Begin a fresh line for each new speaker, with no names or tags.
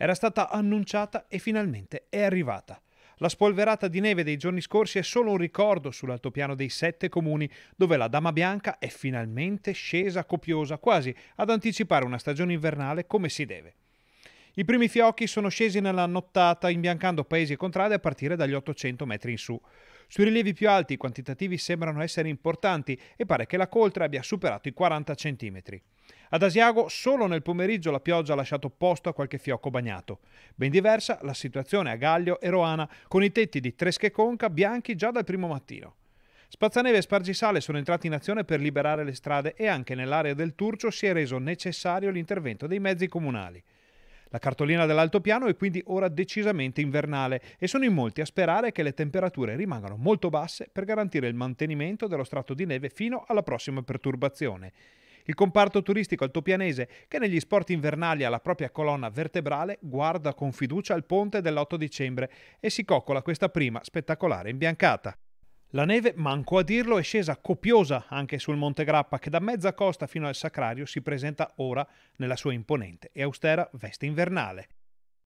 Era stata annunciata e finalmente è arrivata. La spolverata di neve dei giorni scorsi è solo un ricordo sull'altopiano dei sette comuni, dove la Dama Bianca è finalmente scesa copiosa, quasi ad anticipare una stagione invernale come si deve. I primi fiocchi sono scesi nella nottata, imbiancando paesi e contrade a partire dagli 800 metri in su. Sui rilievi più alti i quantitativi sembrano essere importanti e pare che la coltre abbia superato i 40 centimetri. Ad Asiago solo nel pomeriggio la pioggia ha lasciato posto a qualche fiocco bagnato. Ben diversa la situazione a Gaglio e Roana, con i tetti di Tresche Conca bianchi già dal primo mattino. Spazzaneve e Spargisale sono entrati in azione per liberare le strade e anche nell'area del Turcio si è reso necessario l'intervento dei mezzi comunali. La cartolina dell'altopiano è quindi ora decisamente invernale e sono in molti a sperare che le temperature rimangano molto basse per garantire il mantenimento dello strato di neve fino alla prossima perturbazione. Il comparto turistico altopianese, che negli sport invernali ha la propria colonna vertebrale, guarda con fiducia il ponte dell'8 dicembre e si coccola questa prima spettacolare imbiancata. La neve, manco a dirlo, è scesa copiosa anche sul Monte Grappa, che da mezza costa fino al Sacrario si presenta ora nella sua imponente e austera veste invernale.